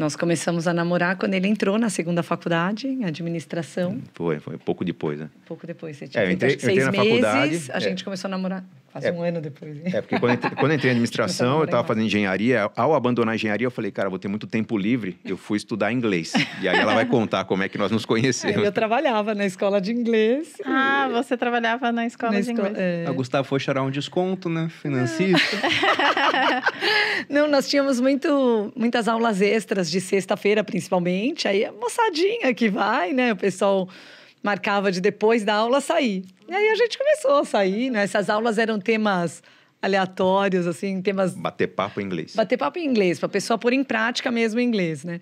Nós começamos a namorar quando ele entrou na segunda faculdade, em administração. Foi, foi pouco depois, né? Pouco depois, você tinha é, eu entrei, eu entrei seis na meses, faculdade, a é. gente começou a namorar. Quase é, um ano depois. Hein? É, porque quando, eu, quando entrei em administração, eu estava fazendo engenharia. Ao abandonar a engenharia, eu falei, cara, vou ter muito tempo livre. Eu fui estudar inglês. E aí ela vai contar como é que nós nos é, conhecemos. eu trabalhava na escola de inglês. Ah, você trabalhava na escola na de inglês. É... A Gustavo foi chorar um desconto, né? Financista. Não, nós tínhamos muito, muitas aulas extras de sexta-feira, principalmente. Aí a moçadinha que vai, né? O pessoal marcava de depois da aula sair. E aí a gente começou a sair, né? Essas aulas eram temas aleatórios, assim, temas. Bater papo em inglês. Bater papo em inglês, para a pessoa pôr em prática mesmo o inglês, né?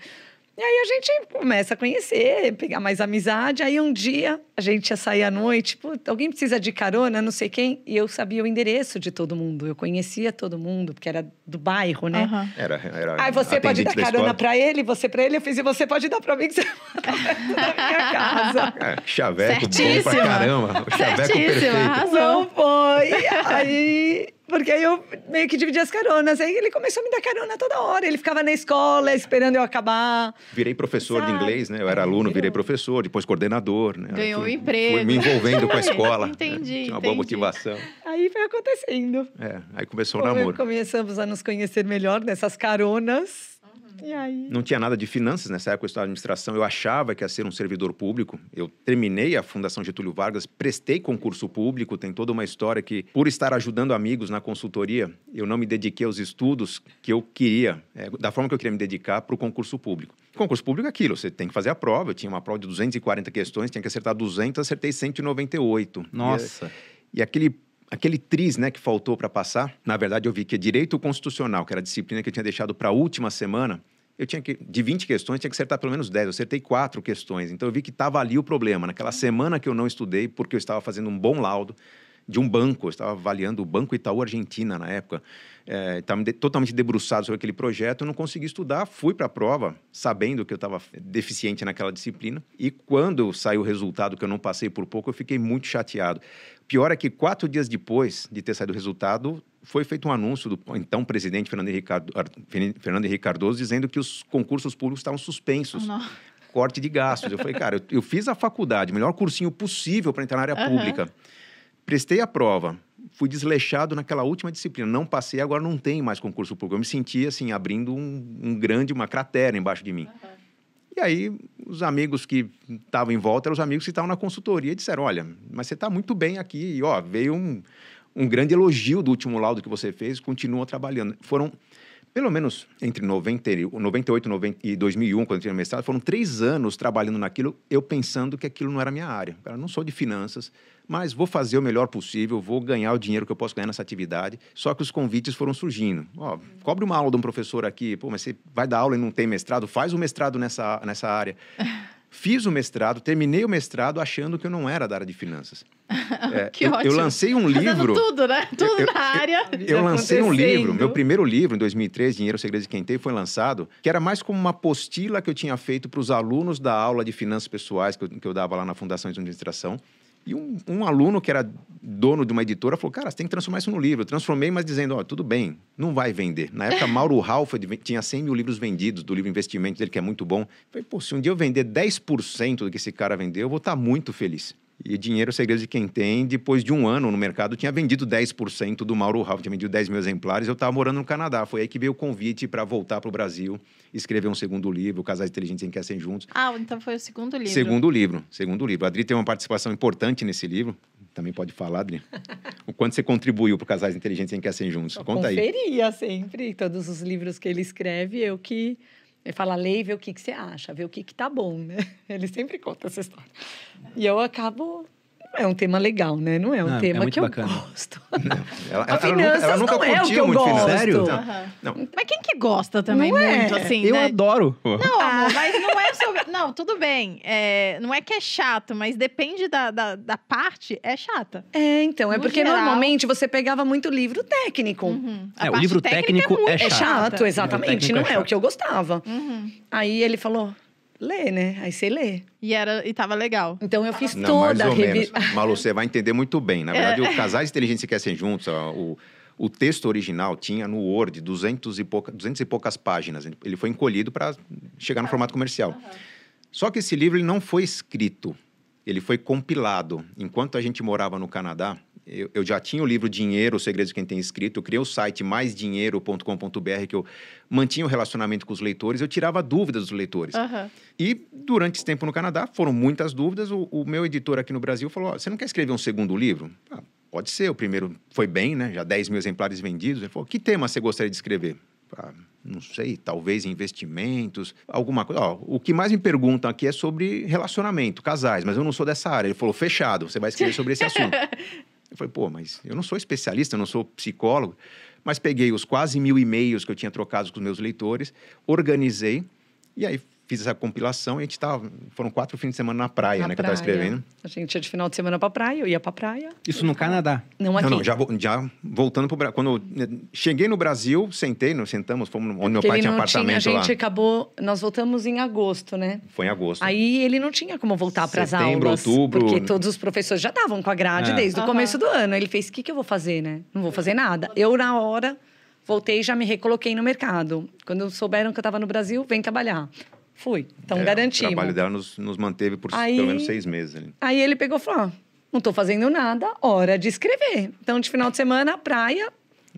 E aí a gente começa a conhecer, pegar mais amizade. Aí um dia a gente ia sair à noite, tipo, alguém precisa de carona, não sei quem. E eu sabia o endereço de todo mundo. Eu conhecia todo mundo, porque era do bairro, né? Uhum. Era, era. Aí você pode dar carona para ele, você para ele, eu fiz, e você pode dar para mim que você mora na minha casa. É, chaveco bom pra caramba. chaveco perfeito. Razão. Não foi. Aí porque aí eu meio que dividi as caronas. Aí ele começou a me dar carona toda hora. Ele ficava na escola esperando eu acabar. Virei professor de inglês, né? Eu era aluno, virei professor, depois coordenador, né? Ganhou fui, um emprego. Fui me envolvendo com a escola. entendi. Né? Tinha uma boa motivação. Aí foi acontecendo. É, aí começou o namoro. Começamos a nos conhecer melhor nessas caronas não tinha nada de finanças nessa época, eu estudava administração, eu achava que ia ser um servidor público. Eu terminei a Fundação Getúlio Vargas, prestei concurso público, tem toda uma história que, por estar ajudando amigos na consultoria, eu não me dediquei aos estudos que eu queria, é, da forma que eu queria me dedicar para o concurso público. Concurso público é aquilo, você tem que fazer a prova. Eu tinha uma prova de 240 questões, tinha que acertar 200, acertei 198. É Nossa. E, e aquele aquele tris, né, que faltou para passar, na verdade eu vi que direito constitucional, que era a disciplina que eu tinha deixado para a última semana, eu tinha que, de 20 questões, tinha que acertar pelo menos 10. Eu acertei quatro questões. Então eu vi que estava ali o problema. Naquela semana que eu não estudei, porque eu estava fazendo um bom laudo, de um banco, eu estava avaliando o Banco Itaú Argentina na época, estava eh, é, totalmente debruçado sobre aquele projeto, eu não consegui estudar, fui para a prova sabendo que eu estava deficiente naquela disciplina e quando saiu o resultado que eu não passei por pouco, eu fiquei muito chateado. Pior é que quatro dias depois de ter saído o resultado, foi feito um anúncio do então presidente Fernando Henrique, Cardo, Fernando Henrique Cardoso dizendo que os concursos públicos estavam suspensos. Oh, corte de gastos. Eu falei, cara, eu, eu, fiz a faculdade, melhor cursinho possível para entrar na área uhum. pública. Prestei a prova, fui desleixado naquela última disciplina, não passei, agora não tem mais concurso público. Eu me senti assim, abrindo um, um grande, uma cratera embaixo de mim. Uhum. E aí, os amigos que estavam em volta eram os amigos que estavam na consultoria e disseram: Olha, mas você está muito bem aqui. E ó, veio um, um grande elogio do último laudo que você fez, continua trabalhando. Foram pelo menos entre 90, 98 90, e 2001, quando eu tinha mestrado, foram três anos trabalhando naquilo, eu pensando que aquilo não era minha área. Cara, não sou de finanças, mas vou fazer o melhor possível, vou ganhar o dinheiro que eu posso ganhar nessa atividade. Só que os convites foram surgindo. Ó, cobre uma aula de um professor aqui, pô, mas você vai dar aula e não tem mestrado, faz o um mestrado nessa, nessa área. Fiz o mestrado, terminei o mestrado achando que eu não era da área de finanças. é, que eu, ótimo. eu lancei um Fazendo livro. tudo, né? Tudo eu, na área. Eu, eu lancei um livro, meu primeiro livro em 2003, Dinheiro Segredo de Quentei, foi lançado, que era mais como uma apostila que eu tinha feito para os alunos da aula de finanças pessoais que eu, que eu dava lá na Fundação de Administração. E um, um aluno que era dono de uma editora falou: Cara, você tem que transformar isso num livro. Eu transformei, mas dizendo: Ó, oh, tudo bem, não vai vender. Na época, Mauro Ralph tinha 100 mil livros vendidos do livro Investimento dele, que é muito bom. Eu falei: Pô, se um dia eu vender 10% do que esse cara vendeu, eu vou estar tá muito feliz. E dinheiro, é segredo de quem tem, depois de um ano no mercado, tinha vendido 10% do Mauro Ralph, tinha vendido 10 mil exemplares. Eu estava morando no Canadá. Foi aí que veio o convite para voltar para o Brasil, escrever um segundo livro, Casais Inteligentes Enriquecem Juntos. Ah, então foi o segundo livro. Segundo livro, segundo livro. A Adri tem uma participação importante nesse livro. Também pode falar, Adri. o quanto você contribuiu para Casais Inteligentes Enriquecem Juntos? Eu Conta conferia aí. Conferia sempre. Todos os livros que ele escreve, eu que ele fala, lê e vê o que, que você acha, vê o que, que tá bom, né? Ele sempre conta essa história. E eu acabo é um tema legal, né? Não é um não, é tema é que bacana. eu gosto. ela, a finanças ela nunca, ela nunca não é o que eu muito gosto. Finanças. Sério? Então, não. Mas quem que gosta também não é. muito, é. assim, Eu né? adoro. Não, ah. amor, mas não é sobre... Não, tudo bem. É, não é que é chato, mas depende da, da, da parte, é chata. É, então. É no é porque geral... normalmente você pegava muito livro técnico. Uhum. É, o livro técnico é, muito... chato. É chato, exatamente. Não é o que eu gostava. Uhum. Aí ele falou ler, né? Aí você lê. E, era, e tava legal. Então eu fiz Não, toda mais ou a revista. Malu, você vai entender muito bem. Na é. verdade, é. o Casais Inteligentes querem Juntos, o, o texto original tinha no Word 200 e, pouca, 200 e poucas páginas. Ele foi encolhido para chegar no formato comercial. Uhum. Só que esse livro ele não foi escrito, ele foi compilado. Enquanto a gente morava no Canadá, eu, eu, já tinha o livro Dinheiro, O Segredo de Quem Tem Escrito, eu criei o site maisdinheiro.com.br, que eu mantinha o relacionamento com os leitores, eu tirava dúvidas dos leitores. Uhum. E durante esse tempo no Canadá, foram muitas dúvidas, o, o meu editor aqui no Brasil falou, oh, você não quer escrever um segundo livro? Ah, pode ser, o primeiro foi bem, né? Já 10 mil exemplares vendidos. Ele falou, que tema você gostaria de escrever? Ah, não sei, talvez investimentos, alguma coisa. o que mais me perguntam aqui é sobre relacionamento, casais, mas eu não sou dessa área. Ele falou, fechado, você vai escrever sobre esse assunto. Eu falei, pô, mas eu não sou especialista, eu não sou psicólogo, mas peguei os quase mil e-mails que eu tinha trocado com os meus leitores, organizei e aí fiz essa compilação e a gente tava. Tá, foram quatro fins de semana na praia, na né? Praia. Que eu tava escrevendo. A gente ia é de final de semana pra praia, eu ia pra praia. Isso no Canadá. Não aqui. Não, não já, já voltando pro Brasil. Quando eu né, cheguei no Brasil, sentei, nós sentamos, fomos onde meu pai tinha apartamento. Tinha, a gente lá. acabou. Nós voltamos em agosto, né? Foi em agosto. Aí ele não tinha como voltar para as aulas. outubro. Porque todos os professores já estavam com a grade é. desde o começo do ano. Ele fez: o que, que eu vou fazer, né? Não vou fazer nada. Eu, na hora voltei e já me recoloquei no mercado. Quando souberam que eu estava no Brasil, vem trabalhar. Fui. Então, é, garantimos. O trabalho dela nos, nos manteve por aí, pelo menos seis meses. Ali. Aí ele pegou e falou: ah, não estou fazendo nada, hora de escrever. Então, de final de semana, praia.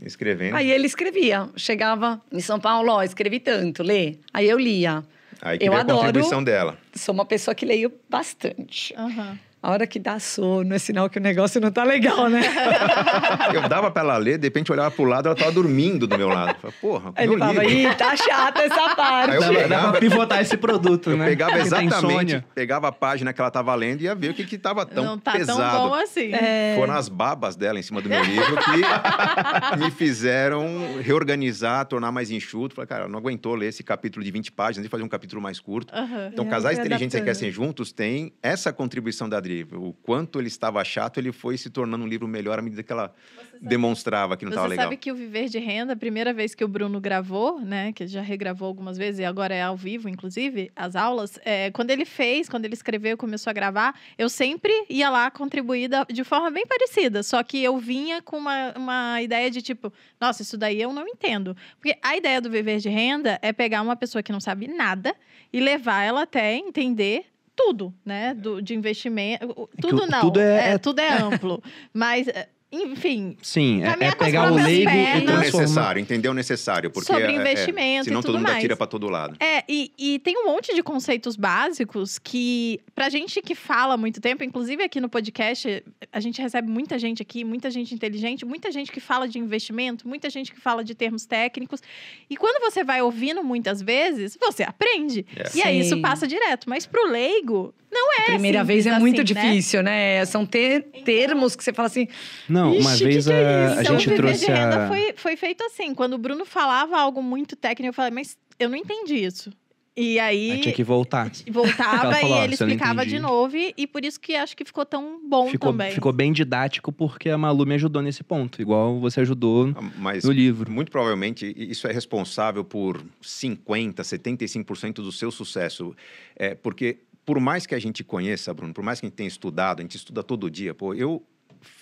Escrevendo. Aí ele escrevia. Chegava em São Paulo, ó, escrevi tanto, lê. Aí eu lia. Aí que eu adoro. a contribuição dela. Sou uma pessoa que leio bastante. Uhum. A hora que dá sono é sinal que o negócio não tá legal, né? Eu dava pra ela ler, de repente eu olhava pro lado, ela tava dormindo do meu lado. Eu falava, porra, Ele falava, livro. ih, tá chata essa parte. Aí eu pegava, dava pra pivotar esse produto, eu né? Pegava exatamente, pegava a página que ela tava lendo e ia ver o que que tava tão não tá pesado. Tão bom assim. É... Foram as babas dela em cima do meu livro que me fizeram reorganizar, tornar mais enxuto. Falei, cara, não aguentou ler esse capítulo de 20 páginas e fazer um capítulo mais curto. Uhum. Então, é, casais inteligentes que crescem juntos tem essa contribuição da Adri o quanto ele estava chato, ele foi se tornando um livro melhor à medida que ela sabe, demonstrava que não estava legal. Você sabe que o Viver de Renda, a primeira vez que o Bruno gravou, né, que já regravou algumas vezes e agora é ao vivo, inclusive, as aulas, é, quando ele fez, quando ele escreveu, começou a gravar, eu sempre ia lá contribuir de forma bem parecida, só que eu vinha com uma, uma ideia de tipo, nossa, isso daí eu não entendo. Porque a ideia do Viver de Renda é pegar uma pessoa que não sabe nada e levar ela até entender tudo, né? Do, de investimento. É tudo não. Tudo é, é, é tudo é amplo. Mas eh, enfim. Sim, é, é, é pegar o leigo e o necessário, entender o necessário. Porque Sobre investimento é, é, senão e tudo todo mundo mais. atira pra todo lado. É, e, e tem um monte de conceitos básicos que, pra gente que fala muito tempo, inclusive aqui no podcast, a gente recebe muita gente aqui, muita gente inteligente, muita gente que fala de investimento, muita gente que fala de termos técnicos. E quando você vai ouvindo muitas vezes, você aprende. É. E aí isso passa direto. Mas pro leigo, não é. Primeira assim, vez é muito assim, né? difícil, né? São ter, então. termos que você fala assim. Não, uma vez que que é a, a gente então, o trouxe. De renda a... foi, foi feito assim. Quando o Bruno falava algo muito técnico, eu falei, mas eu não entendi isso. E aí. Eu tinha que voltar. Voltava falou, e ele explicava de novo. E por isso que acho que ficou tão bom ficou, também. Ficou bem didático porque a Malu me ajudou nesse ponto, igual você ajudou ah, Mas, no livro. Muito provavelmente isso é responsável por 50%, 75% do seu sucesso. É, porque por mais que a gente conheça, Bruno, por mais que a gente tenha estudado, a gente estuda todo dia, pô, eu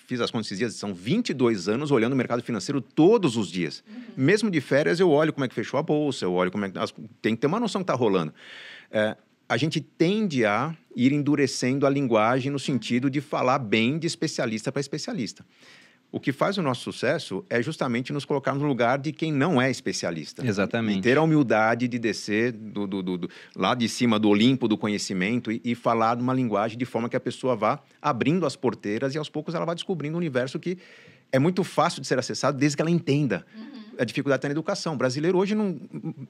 fiz as contas esses dias, são 22 anos olhando o mercado financeiro todos os dias. Uhum. Mesmo de férias, eu olho como é que fechou a bolsa, eu olho como é que... Tem que ter uma noção que está rolando. É, a gente tende a ir endurecendo a linguagem no sentido de falar bem de especialista para especialista. O que faz o nosso sucesso é justamente nos colocar no lugar de quem não é especialista. Exatamente. E ter a humildade de descer do, do, do, do lá de cima do Olimpo do conhecimento e, e, falar uma linguagem de forma que a pessoa vá abrindo as porteiras e aos poucos ela vai descobrindo um universo que é muito fácil de ser acessado desde que ela entenda. Uhum. A dificuldade está na educação. O brasileiro hoje não,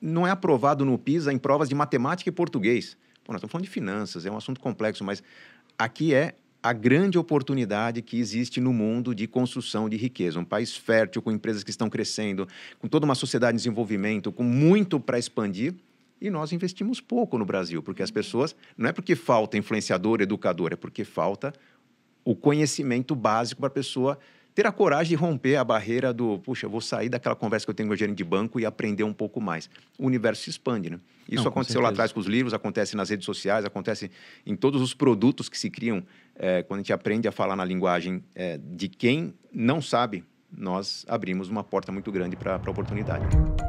não é aprovado no PISA em provas de matemática e português. Pô, nós estamos falando de finanças, é um assunto complexo, mas aqui é a grande oportunidade que existe no mundo de construção de riqueza. Um país fértil, com empresas que estão crescendo, com toda uma sociedade em desenvolvimento, com muito para expandir. E nós investimos pouco no Brasil, porque as pessoas. Não é porque falta influenciador, educador, é porque falta o conhecimento básico para a pessoa ter a coragem de romper a barreira do, puxa, vou sair daquela conversa que eu tenho com o gerente de banco e aprender um pouco mais. O universo se expande, né? Isso Não, aconteceu lá atrás com os livros, acontece nas redes sociais, acontece em todos os produtos que se criam é, quando a gente aprende a falar na linguagem é, de quem não sabe nós abrimos uma porta muito grande para a oportunidade.